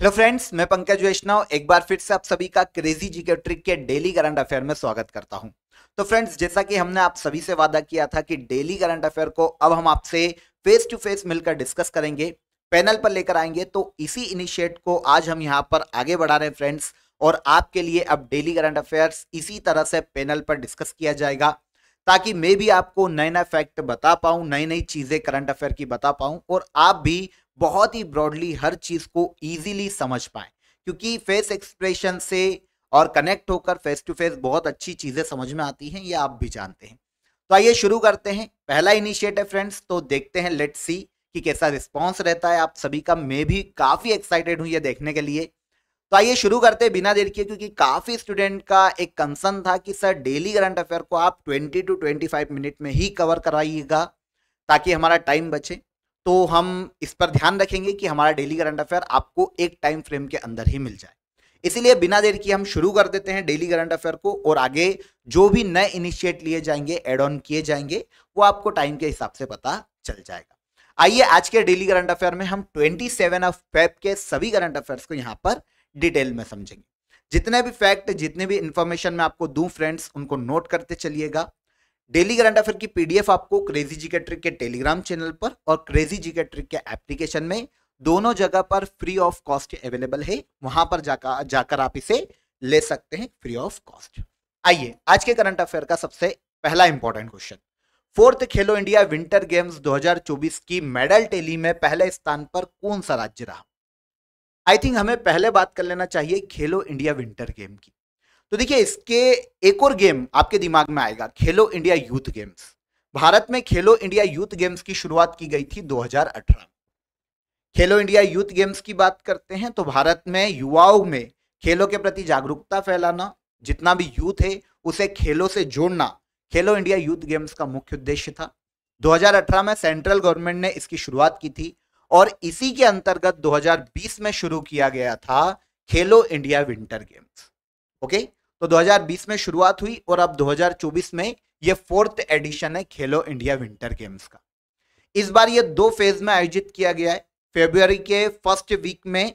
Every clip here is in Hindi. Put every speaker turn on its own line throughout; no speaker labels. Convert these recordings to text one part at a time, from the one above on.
हेलो फ्रेंड्स मैं पंकज वैष्णव एक बार फिर से आप सभी का क्रेजी जीके ट्रिक के डेली करंट अफेयर में स्वागत करता हूं तो फ्रेंड्स जैसा कि हमने आप सभी से वादा किया था कि डेली करंट अफेयर को अब हम आपसे फेस टू फेस मिलकर डिस्कस करेंगे पैनल पर लेकर आएंगे तो इसी इनिशिएट को आज हम यहाँ पर आगे बढ़ा रहे हैं फ्रेंड्स और आपके लिए अब डेली करंट अफेयर्स इसी तरह से पैनल पर डिस्कस किया जाएगा ताकि मैं भी आपको नए नए फैक्ट बता पाऊँ नई नई चीज़ें करंट अफेयर की बता पाऊँ और आप भी बहुत ही ब्रॉडली हर चीज़ को ईजिली समझ पाए क्योंकि फेस एक्सप्रेशन से और कनेक्ट होकर फेस टू फेस बहुत अच्छी चीज़ें समझ में आती हैं ये आप भी जानते हैं तो आइए शुरू करते हैं पहला इनिशिएटिव फ्रेंड्स तो देखते हैं लेट सी कि कैसा रिस्पॉन्स रहता है आप सभी का मैं भी काफ़ी एक्साइटेड हूँ ये देखने के लिए तो आइए शुरू करते हैं बिना देर किए क्योंकि काफ़ी स्टूडेंट का एक कंसर्न था कि सर डेली करंट अफेयर को आप 20 टू 25 मिनट में ही कवर कराइएगा ताकि हमारा टाइम बचे तो हम इस पर ध्यान रखेंगे कि हमारा डेली करंट अफेयर आपको एक टाइम फ्रेम के अंदर ही मिल जाए इसीलिए बिना देर किए हम शुरू कर देते हैं डेली करंट अफेयर को और आगे जो भी नए इनिशिएट लिए जाएंगे एड ऑन किए जाएंगे वो आपको टाइम के हिसाब से पता चल जाएगा आइए आज के डेली करंट अफेयर में हम 27 ऑफ फेब के सभी करंट अफेयर्स को यहाँ पर डिटेल में समझेंगे जितने भी फैक्ट जितने भी इंफॉर्मेशन मैं आपको दूं फ्रेंड्स उनको नोट करते चलिएगा डेली करंट अफेयर की पीडीएफ आपको क्रेजी जी के ट्रिक के टेलीग्राम चैनल पर और क्रेजी जी के ट्रिक के एप्लीकेशन में दोनों जगह पर फ्री ऑफ कॉस्ट अवेलेबल है वहां पर जाकर जाकर आप इसे ले सकते हैं फ्री ऑफ कॉस्ट आइए आज के करंट अफेयर का सबसे पहला important question fourth Khelo India winter games 2024 की मेडल टेली में पहले स्थान पर कौन सा राज्य रहा आई थिंक हमें पहले बात कर लेना चाहिए खेलो इंडिया विंटर गेम की तो देखिए इसके एक और गेम आपके दिमाग में आएगा खेलो इंडिया यूथ गेम्स भारत में खेलो इंडिया यूथ गेम्स की शुरुआत की गई थी 2018 खेलो इंडिया यूथ गेम्स की बात करते हैं तो भारत में युवाओं में खेलों के प्रति जागरूकता फैलाना जितना भी यूथ है उसे खेलों से जोड़ना खेलो इंडिया यूथ गेम्स का मुख्य उद्देश्य था 2018 में सेंट्रल गवर्नमेंट ने इसकी शुरुआत की थी और इसी के अंतर्गत 2020 में शुरू किया गया था खेलो इंडिया विंटर गेम्स ओके तो 2020 में शुरुआत हुई और अब 2024 में ये फोर्थ एडिशन है खेलो इंडिया विंटर गेम्स का इस बार ये दो फेज में आयोजित किया गया है फेब्रुवरी के फर्स्ट वीक में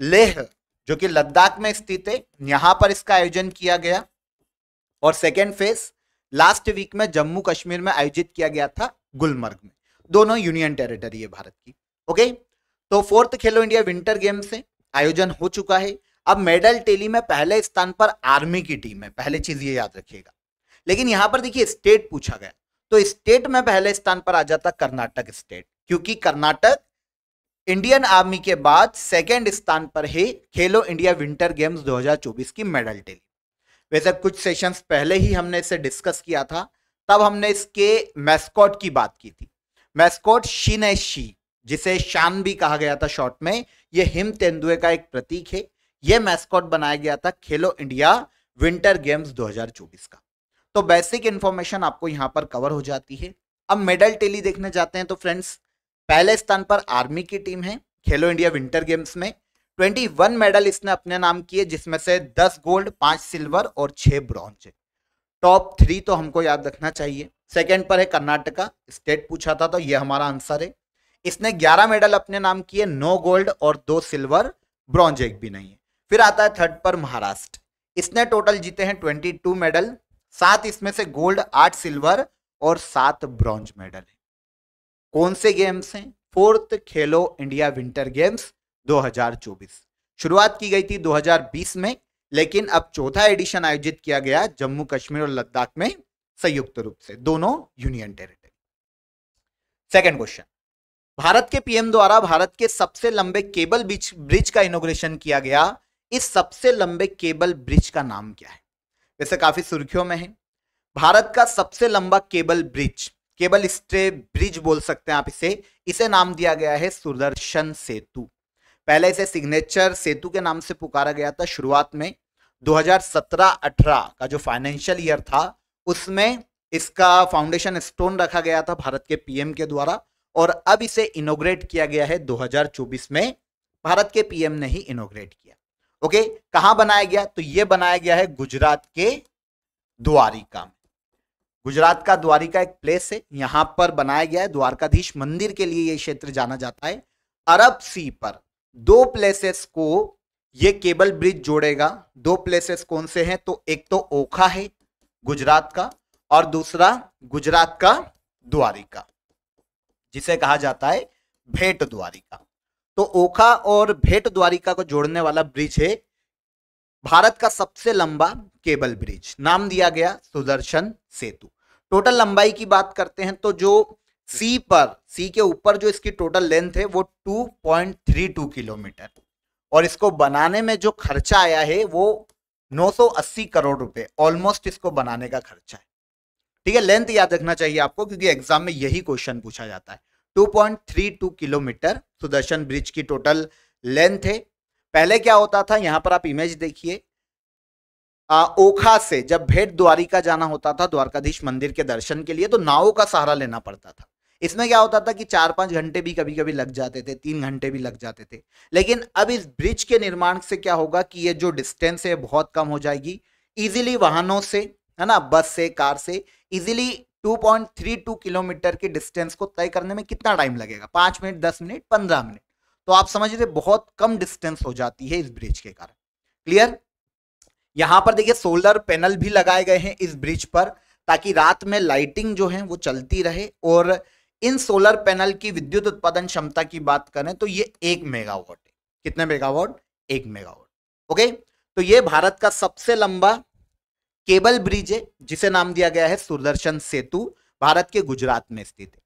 लेह जो कि लद्दाख में स्थित है यहां पर इसका आयोजन किया गया और सेकेंड फेज लास्ट वीक में जम्मू कश्मीर में आयोजित किया गया था गुलमर्ग में दोनों यूनियन टेरिटरी है भारत की ओके तो fourth Khelo India winter games है आयोजन हो चुका है अब मेडल टेली में पहले स्थान पर आर्मी की टीम है पहले चीज ये याद रखिएगा लेकिन यहां पर देखिए स्टेट पूछा गया तो स्टेट में पहले स्थान पर आ जाता कर्नाटक स्टेट क्योंकि कर्नाटक इंडियन आर्मी के बाद सेकेंड स्थान पर ही खेलो इंडिया विंटर गेम्स 2024 की मेडल टेली वैसे कुछ सेशंस पहले ही हमने इसे डिस्कस किया था तब हमने इसके मैस्कॉट की बात की थी मैस्कॉट शीन शी जिसे शान भी कहा गया था शॉर्ट में यह हिम तेंदुए का एक प्रतीक है ये मैस्कॉट बनाया गया था खेलो इंडिया विंटर गेम्स 2024 का तो बेसिक इन्फॉर्मेशन आपको यहाँ पर कवर हो जाती है अब मेडल टेली देखने जाते हैं तो फ्रेंड्स पहले स्थान पर आर्मी की टीम है खेलो इंडिया विंटर गेम्स में 21 मेडल इसने अपने नाम किए जिसमें से 10 गोल्ड 5 सिल्वर और 6 ब्रॉन्ज टॉप थ्री तो हमको याद रखना चाहिए सेकंड पर है कर्नाटका स्टेट पूछा था तो ये हमारा आंसर है इसने 11 मेडल अपने नाम किए 9 गोल्ड और 2 सिल्वर ब्रॉन्ज एक भी नहीं है फिर आता है थर्ड पर महाराष्ट्र इसने टोटल जीते हैं ट्वेंटी टू मेडल सात इसमें से गोल्ड आठ सिल्वर और सात ब्रॉन्ज मेडल है कौन से गेम्स हैं fourth Khelo India winter games 2024 शुरुआत की गई थी 2020 में लेकिन अब चौथा एडिशन आयोजित किया गया जम्मू कश्मीर और लद्दाख में संयुक्त रूप से दोनों यूनियन टेरिटरी सेकेंड क्वेश्चन भारत के पीएम द्वारा भारत के सबसे लंबे केबल ब्रिज का इनोग्रेशन किया गया इस सबसे लंबे केबल ब्रिज का नाम क्या है वैसे काफी सुर्खियों में है भारत का सबसे लंबा cable bridge cable stayed bridge बोल सकते हैं आप इसे इसे नाम दिया गया है सुदर्शन सेतु पहले इसे सिग्नेचर सेतु के नाम से पुकारा गया था शुरुआत में 2017-18 का जो फाइनेंशियल ईयर था उसमें इसका फाउंडेशन स्टोन रखा गया था भारत के पीएम के द्वारा और अब इसे इनोग्रेट किया गया है 2024 में भारत के पीएम ने ही इनोग्रेट किया ओके कहा बनाया गया तो ये बनाया गया है गुजरात के द्वारिका में गुजरात का द्वारिका एक प्लेस है यहां पर बनाया गया है द्वारकाधीश मंदिर के लिए यह क्षेत्र जाना जाता है अरब सी पर दो प्लेसेस को यह केबल ब्रिज जोड़ेगा दो प्लेसेस कौन से हैं तो एक तो ओखा है गुजरात का और दूसरा गुजरात का द्वारिका जिसे कहा जाता है भेंट द्वारिका तो ओखा और भेट द्वारिका को जोड़ने वाला ब्रिज है भारत का सबसे लंबा केबल ब्रिज नाम दिया गया सुदर्शन सेतु टोटल लंबाई की बात करते हैं तो जो सी पर सी के ऊपर जो इसकी टोटल लेंथ है वो 2.32 किलोमीटर और इसको बनाने में जो खर्चा आया है वो 980 करोड़ रुपए ऑलमोस्ट इसको बनाने का खर्चा है ठीक है लेंथ याद रखना चाहिए आपको क्योंकि एग्जाम में यही क्वेश्चन पूछा जाता है 2.32 किलोमीटर सुदर्शन ब्रिज की टोटल लेंथ है पहले क्या होता था यहाँ पर आप इमेज देखिए ओखा से जब भेट द्वारिका जाना होता था द्वारकाधीश मंदिर के दर्शन के लिए तो नावों का सहारा लेना पड़ता था इसमें क्या होता था कि चार पांच घंटे भी कभी कभी लग जाते थे तीन घंटे भी लग जाते थे लेकिन अब इस ब्रिज के निर्माण से क्या होगा कि ये जो डिस्टेंस है बहुत कम हो जाएगी इजीली वाहनों से है ना बस से कार से इजीली 2.32 किलोमीटर के डिस्टेंस को तय करने में कितना टाइम लगेगा पांच मिनट दस मिनट पंद्रह मिनट तो आप समझ रहे बहुत कम डिस्टेंस हो जाती है इस ब्रिज के कारण क्लियर यहां पर देखिए सोलर पैनल भी लगाए गए हैं इस ब्रिज पर ताकि रात में लाइटिंग जो है वो चलती रहे और इन सोलर पैनल की विद्युत उत्पादन क्षमता की बात करें तो ये एक मेगावॉट है कितने मेगावॉट एक मेगावॉट ओके तो ये भारत का सबसे लंबा केबल ब्रिज है जिसे नाम दिया गया है सुदर्शन सेतु भारत के गुजरात में स्थित है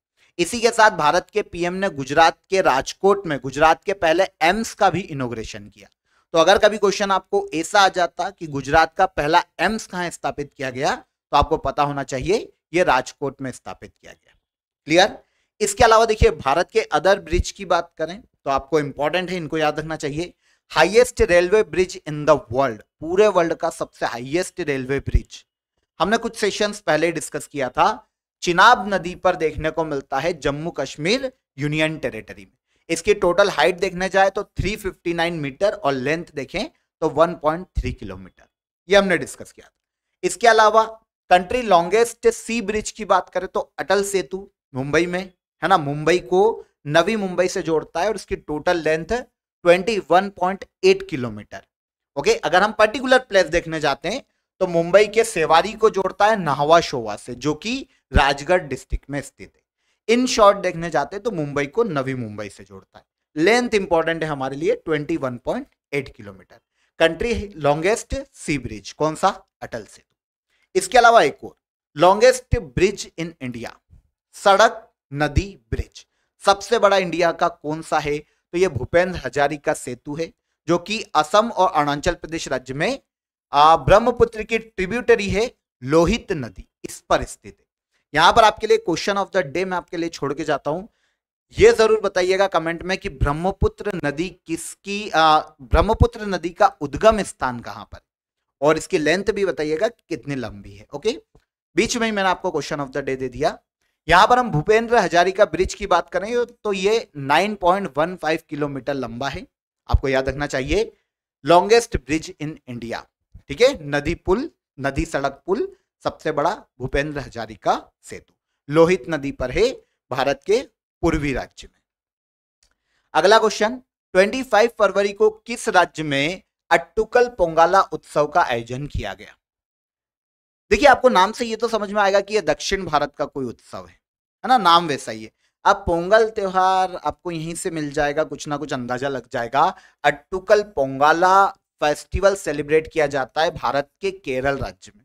इसी के साथ भारत के पीएम ने गुजरात के राजकोट में गुजरात के पहले एम्स का भी इनोग्रेशन किया तो अगर कभी क्वेश्चन आपको ऐसा आ जाता कि गुजरात का पहला एम्स कहा स्थापित किया गया तो आपको पता होना चाहिए ये राजकोट में स्थापित किया गया क्लियर इसके अलावा देखिए भारत के अदर ब्रिज की बात करें तो आपको इंपॉर्टेंट है इनको याद रखना चाहिए highest railway bridge in the world पूरे वर्ल्ड का सबसे हाईएस्ट रेलवे ब्रिज हमने कुछ सेशंस पहले डिस्कस किया था चिनाब नदी पर देखने को मिलता है जम्मू कश्मीर यूनियन टेरिटरी में इसकी टोटल हाइट देखने जाए तो 359 मीटर और लेंथ देखें तो 1.3 किलोमीटर ये हमने डिस्कस किया था इसके अलावा कंट्री लॉन्गेस्ट सी ब्रिज की बात करें तो अटल सेतु मुंबई में है ना मुंबई को नवी मुंबई से जोड़ता है और इसकी टोटल लेंथ 21.8 किलोमीटर ओके अगर हम पर्टिकुलर प्लेस देखने जाते हैं तो मुंबई के सेवारी को जोड़ता है नाहवा शोवा से जो कि राजगढ़ डिस्ट्रिक्ट में स्थित है इन शॉर्ट देखने जाते हैं तो मुंबई को नवी मुंबई से जोड़ता है लेंथ इंपॉर्टेंट है हमारे लिए 21.8 kilometre country longest sea bridge कौन सा अटल सेतु इसके अलावा एक और लॉन्गेस्ट ब्रिज इन इंडिया सड़क नदी ब्रिज सबसे बड़ा इंडिया का कौन सा है तो ये भूपेंद्र हजारी का सेतु है जो कि असम और अरुणाचल प्रदेश राज्य में ब्रह्मपुत्र की ट्रिब्यूटरी है लोहित नदी इस पर स्थित है यहां पर आपके लिए क्वेश्चन ऑफ द डे मैं आपके लिए छोड़ के जाता हूं ये जरूर बताइएगा कमेंट में कि ब्रह्मपुत्र नदी किसकी ब्रह्मपुत्र नदी का उद्गम स्थान कहां पर और इसकी लेंथ भी बताइएगा कितनी लंबी है ओके बीच में ही मैंने आपको क्वेश्चन ऑफ द डे दे दिया यहाँ पर हम भूपेंद्र हजारिका ब्रिज की बात करें तो ये 9.15 किलोमीटर लंबा है आपको याद रखना चाहिए लॉन्गेस्ट ब्रिज इन इंडिया ठीक है नदी पुल नदी सड़क पुल सबसे बड़ा भूपेंद्र हजारिका सेतु लोहित नदी पर है भारत के पूर्वी राज्य में अगला क्वेश्चन 25 फरवरी को किस राज्य में अट्टुकल पोंगाला उत्सव का आयोजन किया गया देखिए आपको नाम से ये तो समझ में आएगा कि ये दक्षिण भारत का कोई उत्सव है है ना नाम वैसा ही है अब पोंगल त्योहार आपको यहीं से मिल जाएगा कुछ ना कुछ अंदाजा लग जाएगा अट्टुकल पोंगाला फेस्टिवल सेलिब्रेट किया जाता है भारत के केरल राज्य में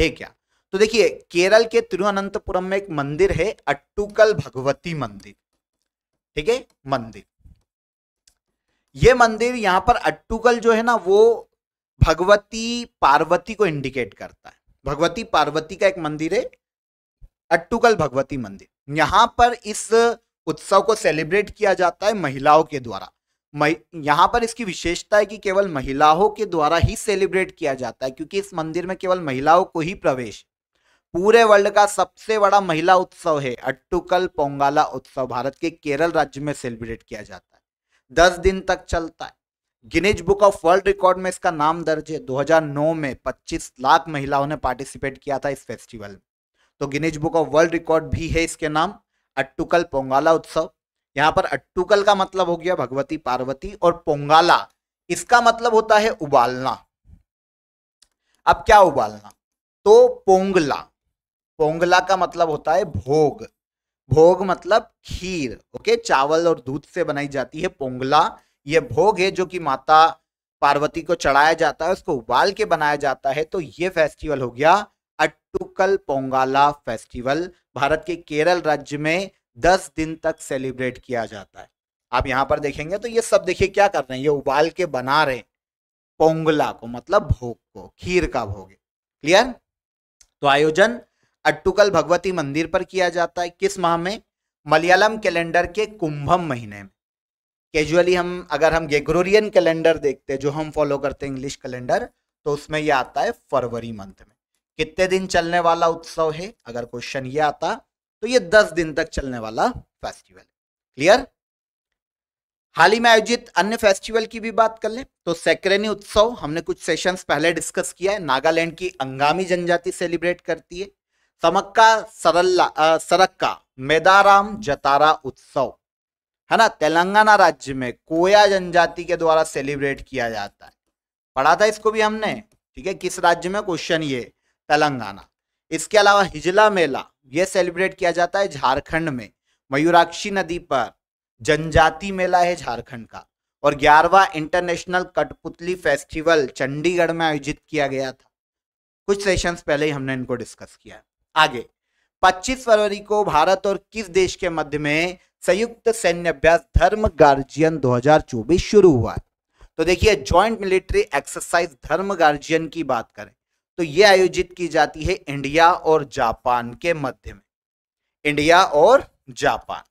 है क्या तो देखिए केरल के तिरुअनंतपुरम में एक मंदिर है अट्टुकल भगवती मंदिर ठीक है मंदिर ये मंदिर यहाँ पर अट्टुकल जो है ना वो भगवती पार्वती को इंडिकेट करता है भगवती पार्वती का एक मंदिर है अट्टुकल भगवती मंदिर यहाँ पर इस उत्सव को सेलिब्रेट किया जाता है महिलाओं के द्वारा यहाँ पर इसकी विशेषता है कि केवल महिलाओं के द्वारा ही सेलिब्रेट किया जाता है क्योंकि इस मंदिर में केवल महिलाओं को ही प्रवेश पूरे वर्ल्ड का सबसे बड़ा महिला उत्सव है अट्टुकल पोंगाला उत्सव भारत के केरल राज्य में सेलिब्रेट किया जाता है दस दिन तक चलता है Guinness book of world record में इसका नाम दर्ज है 2009 में 25 लाख महिलाओं ने पार्टिसिपेट किया था इस फेस्टिवल में तो Guinness book of world record भी है इसके नाम अट्टुकल पोंगाला उत्सव यहाँ पर अट्टुकल का मतलब हो गया भगवती पार्वती और पोंगाला इसका मतलब होता है उबालना अब क्या उबालना तो पोंगला पोंगला का मतलब होता है भोग भोग मतलब खीर ओके चावल और दूध से बनाई जाती है पोंगला ये भोग है जो कि माता पार्वती को चढ़ाया जाता है उसको उबाल के बनाया जाता है तो ये फेस्टिवल हो गया अट्टुकल पोंगाला फेस्टिवल भारत के केरल राज्य में दस दिन तक सेलिब्रेट किया जाता है आप यहाँ पर देखेंगे तो ये सब देखिए क्या कर रहे हैं ये उबाल के बना रहे पोंगला को मतलब भोग को खीर का भोग क्लियर तो आयोजन अट्टुकल भगवती मंदिर पर किया जाता है किस माह में मलयालम कैलेंडर के कुंभम महीने में कैजुअली हम अगर हम गेग्रोरियन कैलेंडर देखते हैं जो हम फॉलो करते हैं इंग्लिश कैलेंडर तो उसमें यह आता है फरवरी मंथ में कितने दिन चलने वाला उत्सव है अगर क्वेश्चन ये आता तो ये दस दिन तक चलने वाला फेस्टिवल क्लियर हाल ही में आयोजित अन्य फेस्टिवल की भी बात कर ले तो सेक्रेनी उत्सव हमने कुछ सेशंस पहले डिस्कस किया है नागालैंड की अंगामी जनजाति सेलिब्रेट करती है समक्का सरल्ला सरक्का मेदाराम जतारा उत्सव है ना तेलंगाना राज्य में कोया जनजाति के द्वारा सेलिब्रेट किया जाता है पढ़ा था इसको भी हमने ठीक है किस राज्य में क्वेश्चन ये तेलंगाना इसके अलावा हिजला मेला ये सेलिब्रेट किया जाता है झारखंड में मयूराक्षी नदी पर जनजाति मेला है झारखंड का और ग्यारहवा इंटरनेशनल कठपुतली फेस्टिवल चंडीगढ़ में आयोजित किया गया था कुछ सेशन पहले ही हमने इनको डिस्कस किया आगे 25 फरवरी को भारत और किस देश के मध्य में संयुक्त सैन्य अभ्यास धर्म गार्जियन 2024 शुरू हुआ है तो देखिए joint military exercise Dharma guardian की बात करें तो यह आयोजित की जाती है इंडिया और जापान के मध्य में इंडिया और जापान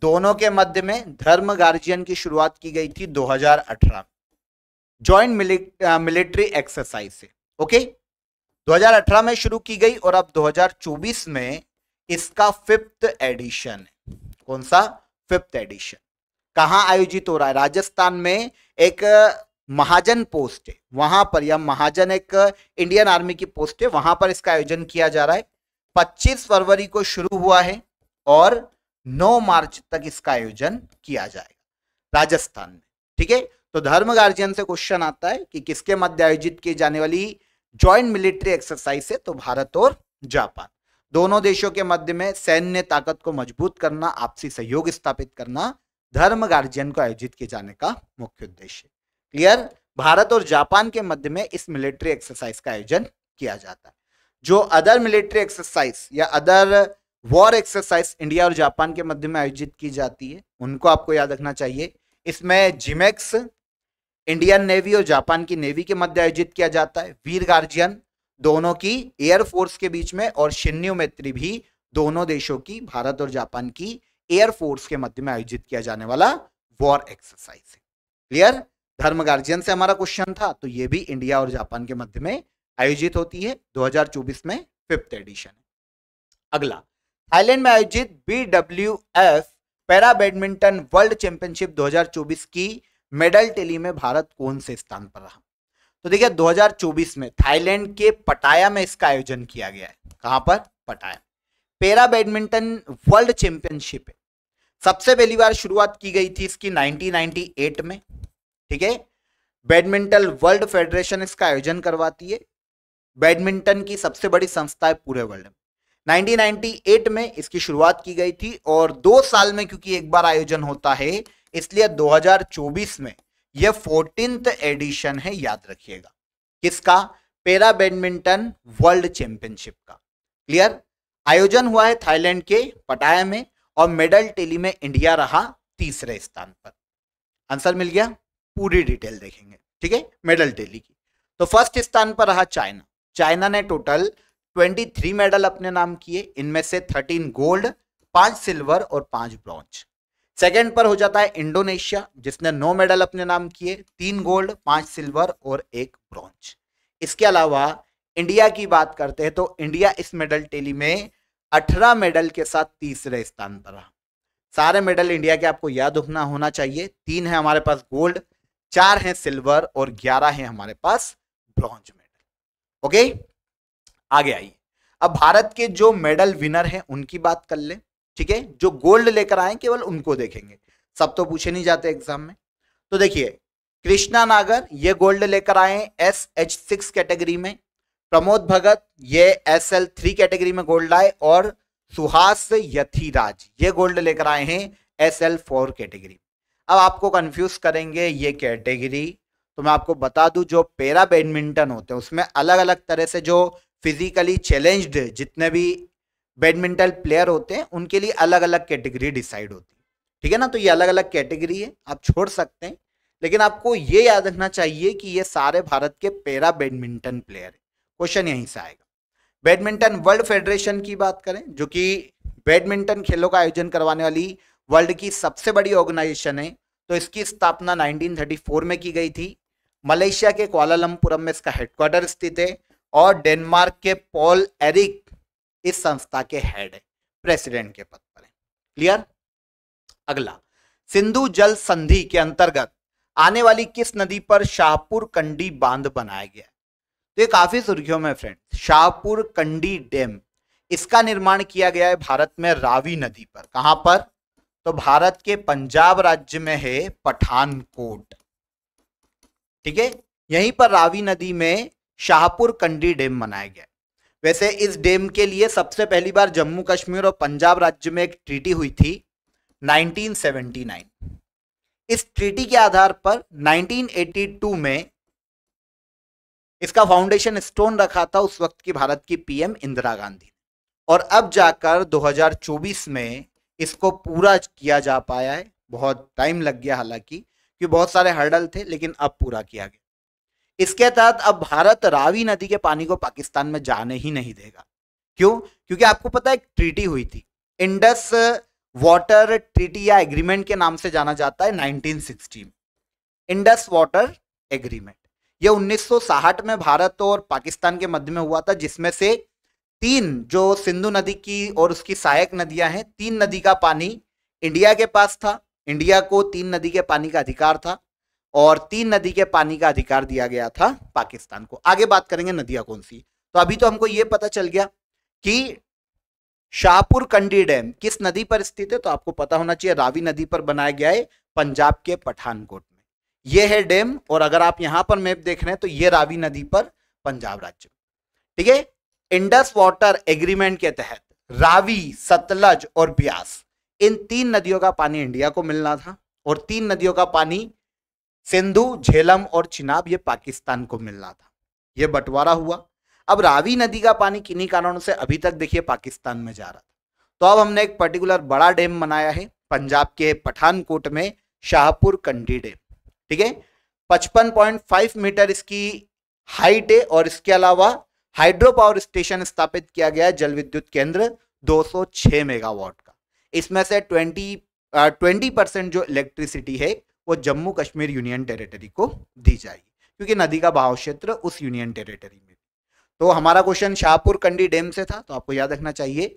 दोनों के मध्य में धर्म गार्जियन की शुरुआत की गई थी 2018 में ज्वाइंट मिलिट्री एक्सरसाइज से ओके 2018 में शुरू की गई और अब 2024 में इसका फिफ्थ एडिशन है कौन सा फिफ्थ एडिशन कहाँ आयोजित हो रहा है राजस्थान में एक महाजन पोस्ट है वहां पर या महाजन एक इंडियन आर्मी की पोस्ट है वहां पर इसका आयोजन किया जा रहा है 25 फरवरी को शुरू हुआ है और 9 मार्च तक इसका आयोजन किया जाएगा राजस्थान में ठीक है तो धर्म गार्जियन से क्वेश्चन आता है कि किसके मध्य आयोजित की जाने वाली ज्वाइंट मिलिट्री एक्सरसाइज है तो भारत और जापान दोनों देशों के मध्य में सैन्य ताकत को मजबूत करना आपसी सहयोग स्थापित करना धर्म गार्जियन को आयोजित किए जाने का मुख्य उद्देश्य क्लियर भारत और जापान के मध्य में इस मिलिट्री एक्सरसाइज का आयोजन किया जाता है जो अदर मिलिट्री एक्सरसाइज या अदर वॉर एक्सरसाइज इंडिया और जापान के मध्य में आयोजित की जाती है उनको आपको याद रखना चाहिए इसमें जिमेक्स इंडियन नेवी और जापान की नेवी के मध्य आयोजित किया जाता है वीर गार्जियन दोनों की एयरफोर्स के बीच में और शिन्यू मैत्री भी दोनों देशों की भारत और जापान की एयरफोर्स के मध्य में आयोजित किया जाने वाला वॉर एक्सरसाइज है क्लियर धर्म गार्जियन से हमारा क्वेश्चन था तो ये भी इंडिया और जापान के मध्य में आयोजित होती है 2024 में फिफ्थ एडिशन अगला थाईलैंड में आयोजित B W F para badminton world championship 2024 की मेडल टेली में भारत कौन से स्थान पर रहा तो देखिए 2024 में थाईलैंड के पटाया में इसका आयोजन किया गया है कहां पर पटाया पेरा बैडमिंटन वर्ल्ड चैंपियनशिप है सबसे पहली बार शुरुआत की गई थी इसकी 1998 में ठीक है बैडमिंटन वर्ल्ड फेडरेशन इसका आयोजन करवाती है बैडमिंटन की सबसे बड़ी संस्था है पूरे वर्ल्ड में 1998 में इसकी शुरुआत की गई थी और दो साल में क्योंकि एक बार आयोजन होता है इसलिए 2024 में ये फोर्टींथ एडिशन है याद रखिएगा किसका पेरा बैडमिंटन वर्ल्ड चैंपियनशिप का क्लियर आयोजन हुआ है थाईलैंड के पटाया में और मेडल टेली में इंडिया रहा तीसरे स्थान पर आंसर मिल गया पूरी डिटेल देखेंगे ठीक है मेडल टेली की तो फर्स्ट स्थान पर रहा चाइना चाइना ने टोटल 23 मेडल अपने नाम किए इनमें से 13 गोल्ड पांच सिल्वर और पांच ब्रॉन्ज सेकेंड पर हो जाता है इंडोनेशिया जिसने नौ मेडल अपने नाम किए तीन गोल्ड पांच सिल्वर और एक ब्रॉन्ज इसके अलावा इंडिया की बात करते हैं तो इंडिया इस मेडल टेली में अठारह मेडल के साथ तीसरे स्थान पर रहा सारे मेडल इंडिया के आपको याद रखना होना चाहिए तीन है हमारे पास गोल्ड चार है सिल्वर और ग्यारह है हमारे पास ब्रॉन्ज मेडल ओके आगे आइए अब भारत के जो मेडल विनर हैं उनकी बात कर ले ठीक है जो गोल्ड लेकर आए केवल उनको देखेंगे सब तो पूछे नहीं जाते एग्जाम में तो देखिए कृष्णा नागर ये गोल्ड लेकर आए एस एच सिक्स कैटेगरी में प्रमोद भगत ये एस एल थ्री कैटेगरी में गोल्ड आए और सुहास यथीराज ये गोल्ड लेकर आए हैं एस एल फोर कैटेगरी अब आपको कंफ्यूज करेंगे ये कैटेगरी तो मैं आपको बता दूं जो पैरा बैडमिंटन होते हैं उसमें अलग अलग तरह से जो फिजिकली चैलेंज्ड जितने भी बैडमिंटन प्लेयर होते हैं उनके लिए अलग अलग कैटेगरी डिसाइड होती है ठीक है ना तो ये अलग अलग कैटेगरी है आप छोड़ सकते हैं लेकिन आपको ये याद रखना चाहिए कि ये सारे भारत के पैरा बैडमिंटन प्लेयर है क्वेश्चन यहीं से आएगा बैडमिंटन वर्ल्ड फेडरेशन की बात करें जो कि बैडमिंटन खेलों का आयोजन करवाने वाली वर्ल्ड की सबसे बड़ी ऑर्गेनाइजेशन है तो इसकी स्थापना 1934 में की गई थी मलेशिया के क्वालामपुरम में इसका हेडक्वार्टर स्थित है और डेनमार्क के पॉल एरिक इस संस्था के हेड है प्रेसिडेंट के पद पर है क्लियर अगला सिंधु जल संधि के अंतर्गत आने वाली किस नदी पर शाहपुर कंडी बांध बनाया गया तो ये काफी सुर्खियों में फ्रेंड शाहपुर कंडी डैम इसका निर्माण किया गया है भारत में रावी नदी पर कहां पर तो भारत के पंजाब राज्य में है पठानकोट ठीक है यहीं पर रावी नदी में शाहपुर कंडी डैम बनाया गया वैसे इस डैम के लिए सबसे पहली बार जम्मू कश्मीर और पंजाब राज्य में एक ट्रीटी हुई थी 1979 इस ट्रीटी के आधार पर 1982 में इसका फाउंडेशन स्टोन रखा था उस वक्त की भारत की पीएम इंदिरा गांधी और अब जाकर 2024 में इसको पूरा किया जा पाया है बहुत टाइम लग गया हालांकि कि बहुत सारे हर्डल थे लेकिन अब पूरा किया गया इसके तहत अब भारत रावी नदी के पानी को पाकिस्तान में जाने ही नहीं देगा क्यों क्योंकि आपको पता है एक ट्रीटी हुई थी इंडस वाटर ट्रीटी या एग्रीमेंट के नाम से जाना जाता है 1960 में इंडस वाटर एग्रीमेंट यह 1960 में भारत और पाकिस्तान के मध्य में हुआ था जिसमें से तीन जो सिंधु नदी की और उसकी सहायक नदियां हैं तीन नदी का पानी इंडिया के पास था इंडिया को तीन नदी के पानी का अधिकार था और तीन नदी के पानी का अधिकार दिया गया था पाकिस्तान को आगे बात करेंगे नदियां कौन सी तो अभी तो हमको ये पता चल गया कि शाहपुर कंडी डैम किस नदी पर स्थित है तो आपको पता होना चाहिए रावी नदी पर बनाया गया है पंजाब के पठानकोट में ये है डैम और अगर आप यहां पर मैप देख रहे हैं तो ये रावी नदी पर पंजाब राज्य ठीक है इंडस वाटर एग्रीमेंट के तहत रावी सतलज और ब्यास इन तीन नदियों का पानी इंडिया को मिलना था और तीन नदियों का पानी सिंधु झेलम और चिनाब ये पाकिस्तान को मिलना था ये बंटवारा हुआ अब रावी नदी का पानी किन्हीं कारणों से अभी तक देखिए पाकिस्तान में जा रहा था तो अब हमने एक पर्टिकुलर बड़ा डैम बनाया है पंजाब के पठानकोट में शाहपुर कंडी डैम ठीक है 55.5 मीटर इसकी हाइट है और इसके अलावा हाइड्रो पावर स्टेशन स्थापित किया गया है जल विद्युत केंद्र 206 मेगावाट का इसमें से 20 ट्वेंटी परसेंट जो इलेक्ट्रिसिटी है वो जम्मू कश्मीर यूनियन टेरिटरी को दी जाएगी क्योंकि नदी का बहाव क्षेत्र उस यूनियन टेरिटरी में तो हमारा क्वेश्चन शाहपुर कंडी डैम से था तो आपको याद रखना चाहिए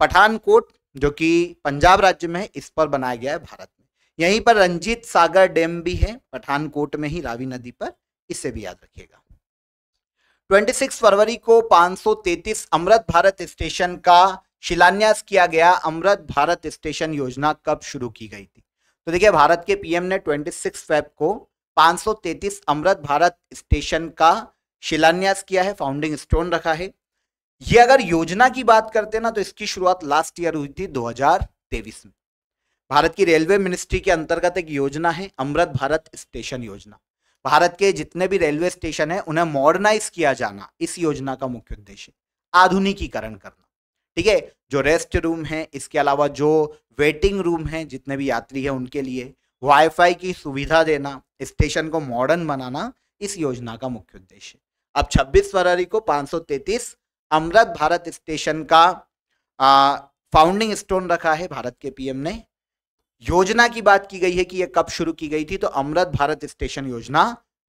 पठानकोट जो कि पंजाब राज्य में है इस पर बनाया गया है भारत में यहीं पर रंजीत सागर डैम भी है पठानकोट में ही रावी नदी पर इसे भी याद रखिएगा 26 फरवरी को 533 अमृत भारत स्टेशन का शिलान्यास किया गया अमृत भारत स्टेशन योजना कब शुरू की गई थी तो देखिए भारत के पीएम ने 26 फेब को 533 अमृत भारत स्टेशन का शिलान्यास किया है फाउंडिंग स्टोन रखा है ये अगर योजना की बात करते ना तो इसकी शुरुआत लास्ट ईयर हुई थी 2023 में भारत की रेलवे मिनिस्ट्री के अंतर्गत एक योजना है अमृत भारत स्टेशन योजना भारत के जितने भी रेलवे स्टेशन है उन्हें मॉडर्नाइज किया जाना इस योजना का मुख्य उद्देश्य आधुनिकीकरण करना ठीक है जो रेस्ट रूम है इसके अलावा जो वेटिंग रूम है जितने भी यात्री हैं उनके लिए वाईफाई की सुविधा देना स्टेशन को मॉडर्न बनाना इस योजना का मुख्य उद्देश्य अब 26 फरवरी को 533 अमृत भारत स्टेशन का आ, फाउंडिंग स्टोन रखा है भारत के पीएम ने योजना की बात की गई है कि यह कब शुरू की गई थी तो अमृत भारत स्टेशन योजना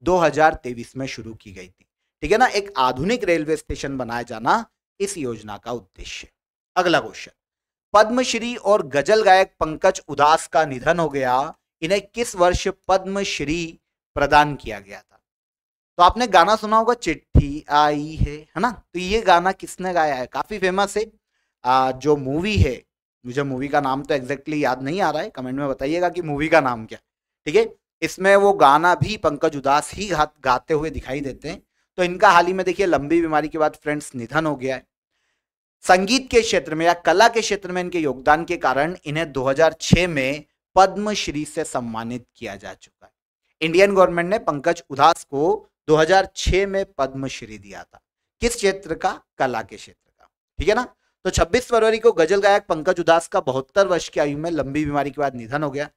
2023 में शुरू की गई थी ठीक है ना एक आधुनिक रेलवे स्टेशन बनाया जाना इस योजना का उद्देश्य अगला क्वेश्चन पद्मश्री और गजल गायक पंकज उदास का निधन हो गया इन्हें किस वर्ष पद्मश्री प्रदान किया गया था तो आपने गाना सुना होगा चिट्ठी आई है है ना तो ये गाना किसने गाया है काफी फेमस है आ, जो मूवी है मुझे मूवी का नाम तो एग्जैक्टली याद नहीं आ रहा है कमेंट में बताइएगा कि मूवी का नाम क्या ठीक है इसमें वो गाना भी पंकज उदास ही गाते हुए दिखाई देते हैं तो इनका हाल ही में देखिए लंबी बीमारी के बाद फ्रेंड्स निधन हो गया है संगीत के क्षेत्र में या कला के क्षेत्र में इनके योगदान के कारण इन्हें 2006 में पद्मश्री से सम्मानित किया जा चुका है इंडियन गवर्नमेंट ने पंकज उदास को 2006 में पद्मश्री दिया था किस क्षेत्र का कला के क्षेत्र का ठीक है ना तो 26 फरवरी को गजल गायक पंकज उदास का बहत्तर वर्ष की आयु में लंबी बीमारी के बाद निधन हो गया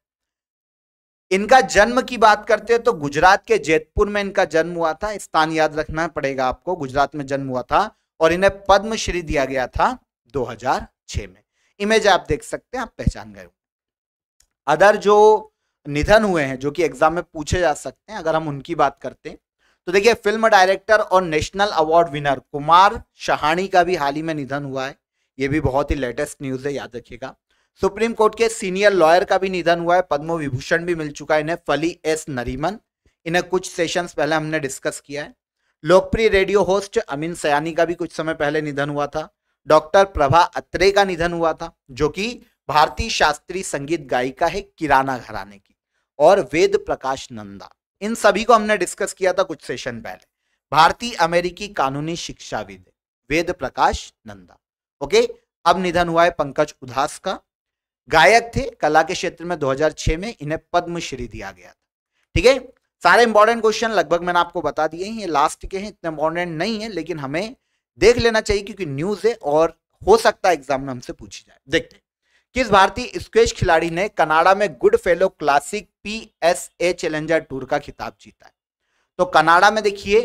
इनका जन्म की बात करते हैं तो गुजरात के जेतपुर में इनका जन्म हुआ था स्थान याद रखना पड़ेगा आपको गुजरात में जन्म हुआ था और इन्हें पद्मश्री दिया गया था 2006 में इमेज आप देख सकते हैं आप पहचान गए अदर जो निधन हुए हैं जो कि एग्जाम में पूछे जा सकते हैं अगर हम उनकी बात करते हैं तो देखिए फिल्म डायरेक्टर और national award winner Kumar Shahani का भी हाल ही में निधन हुआ है ये भी बहुत ही लेटेस्ट न्यूज है याद रखिएगा सुप्रीम कोर्ट के सीनियर लॉयर का भी निधन हुआ है पद्म विभूषण भी मिल चुका है इन्हें फली एस नरीमन इन्हें कुछ सेशंस पहले हमने डिस्कस किया है लोकप्रिय रेडियो होस्ट अमीन सयानी का भी कुछ समय पहले निधन हुआ था डॉक्टर प्रभा अत्रे का निधन हुआ था जो कि भारतीय शास्त्रीय संगीत गायिका है किराना घराने की और वेद प्रकाश नंदा इन सभी को हमने डिस्कस किया था कुछ सेशन पहले भारतीय अमेरिकी कानूनी शिक्षाविद वेद प्रकाश नंदा ओके अब निधन हुआ है पंकज उदास का गायक थे कला के क्षेत्र में 2006 में इन्हें पद्मश्री दिया गया था ठीक है सारे इंपॉर्टेंट क्वेश्चन लगभग मैंने आपको बता दिए हैं ये लास्ट के हैं इतने इंपॉर्टेंट नहीं है लेकिन हमें देख लेना चाहिए क्योंकि न्यूज है और हो सकता है एग्जाम में हमसे पूछी जाए देखते हैं किस भारतीय स्क्वेश खिलाड़ी ने कनाडा में Goodfellow classic P S A challenger tour का खिताब जीता है तो कनाडा में देखिए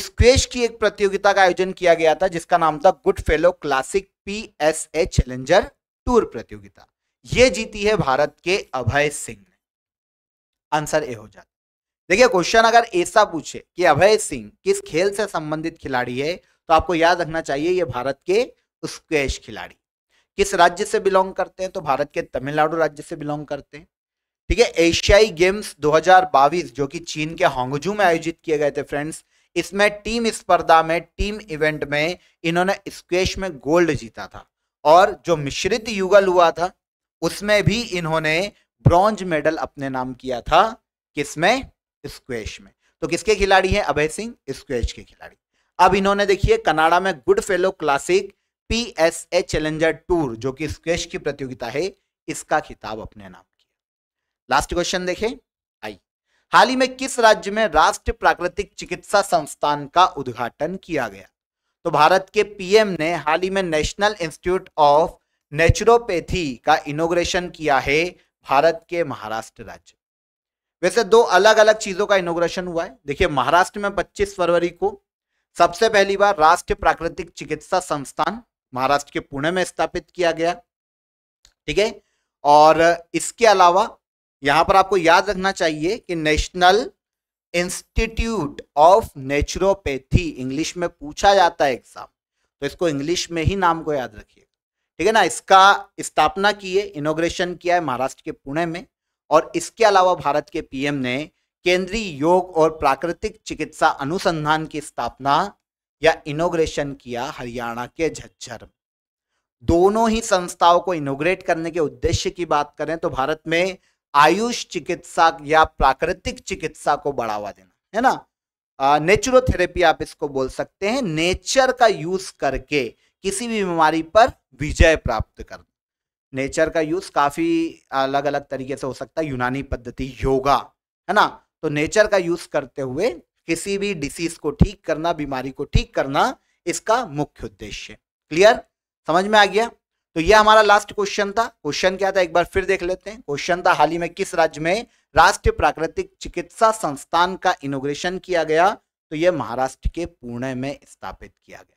स्क्वेश की एक प्रतियोगिता का आयोजन किया गया था जिसका नाम था Goodfellow classic P S A challenger tour प्रतियोगिता ये जीती है भारत के अभय सिंह ने आंसर ए हो जाता देखिए क्वेश्चन अगर ऐसा पूछे कि अभय सिंह किस खेल से संबंधित खिलाड़ी है तो आपको याद रखना चाहिए ये भारत के स्क्वेश खिलाड़ी किस राज्य से बिलोंग करते हैं तो भारत के तमिलनाडु राज्य से बिलोंग करते हैं ठीक है एशियाई गेम्स दो जो कि चीन के हांगजू में आयोजित किए गए थे फ्रेंड्स इसमें टीम स्पर्धा में टीम इवेंट में इन्होंने स्क्वेश में गोल्ड जीता था और जो मिश्रित युगल हुआ था उसमें भी इन्होंने ब्रॉन्ज मेडल अपने नाम किया था किसमें स्क्वेश में तो किसके खिलाड़ी हैं अभय सिंह स्क्वेश के खिलाड़ी अब इन्होंने देखिए कनाडा में Goodfellow classic P S A challenger tour जो कि स्क्वेश की प्रतियोगिता है इसका खिताब अपने नाम किया लास्ट क्वेश्चन देखें आई हाल ही में किस राज्य में राष्ट्रीय प्राकृतिक चिकित्सा संस्थान का उद्घाटन किया गया तो भारत के पीएम ने हाल ही में नेशनल इंस्टीट्यूट ऑफ नेचुरोपैथी का इनोग्रेशन किया है भारत के महाराष्ट्र राज्य वैसे दो अलग अलग चीजों का इनोग्रेशन हुआ है देखिए महाराष्ट्र में 25 फरवरी को सबसे पहली बार राष्ट्रीय प्राकृतिक चिकित्सा संस्थान महाराष्ट्र के पुणे में स्थापित किया गया ठीक है और इसके अलावा यहाँ पर आपको याद रखना चाहिए कि national institute of naturopathy English में पूछा जाता है एग्जाम तो इसको इंग्लिश में ही नाम को याद रखिए ठीक है ना इसका स्थापना किए इनोग्रेशन किया है महाराष्ट्र के पुणे में और इसके अलावा भारत के पीएम ने केंद्रीय योग और प्राकृतिक चिकित्सा अनुसंधान की स्थापना या इनोग्रेशन किया हरियाणा के झज्जर दोनों ही संस्थाओं को इनोग्रेट करने के उद्देश्य की बात करें तो भारत में आयुष चिकित्सा या प्राकृतिक चिकित्सा को बढ़ावा देना है ना नेचुरोथेरेपी आप इसको बोल सकते हैं नेचर का यूज करके किसी भी बीमारी पर विजय प्राप्त करना नेचर का यूज काफी अलग अलग तरीके से हो सकता है यूनानी पद्धति योगा है ना तो नेचर का यूज करते हुए किसी भी डिसीज को ठीक करना बीमारी को ठीक करना इसका मुख्य उद्देश्य क्लियर समझ में आ गया तो यह हमारा लास्ट क्वेश्चन था क्वेश्चन क्या था एक बार फिर देख लेते हैं क्वेश्चन था हाल ही में किस राज्य में राष्ट्रीय प्राकृतिक चिकित्सा संस्थान का इनोग्रेशन किया गया तो यह महाराष्ट्र के पुणे में स्थापित किया गया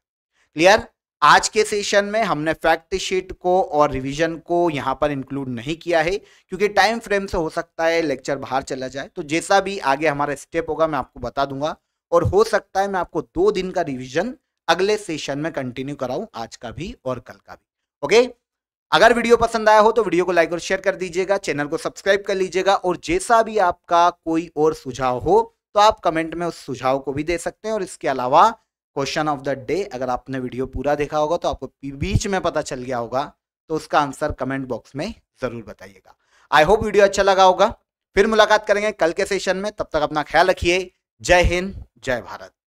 क्लियर आज के सेशन में हमने फैक्ट शीट को और रिवीजन को यहाँ पर इंक्लूड नहीं किया है क्योंकि टाइम फ्रेम से हो सकता है लेक्चर बाहर चला जाए तो जैसा भी आगे हमारा स्टेप होगा मैं आपको बता दूंगा और हो सकता है मैं आपको दो दिन का रिविजन अगले सेशन में कंटिन्यू कराऊं आज का भी और कल का भी ओके अगर वीडियो पसंद आया हो तो वीडियो को लाइक और शेयर कर दीजिएगा चैनल को सब्सक्राइब कर लीजिएगा और जैसा भी आपका कोई और सुझाव हो तो आप कमेंट में उस सुझाव को भी दे सकते हैं और इसके अलावा क्वेश्चन ऑफ द डे अगर आपने वीडियो पूरा देखा होगा तो आपको बीच में पता चल गया होगा तो उसका आंसर कमेंट बॉक्स में ज़रूर बताइएगा आई होप वीडियो अच्छा लगा होगा फिर मुलाकात करेंगे कल के सेशन में तब तक अपना ख्याल रखिए जय हिंद जय भारत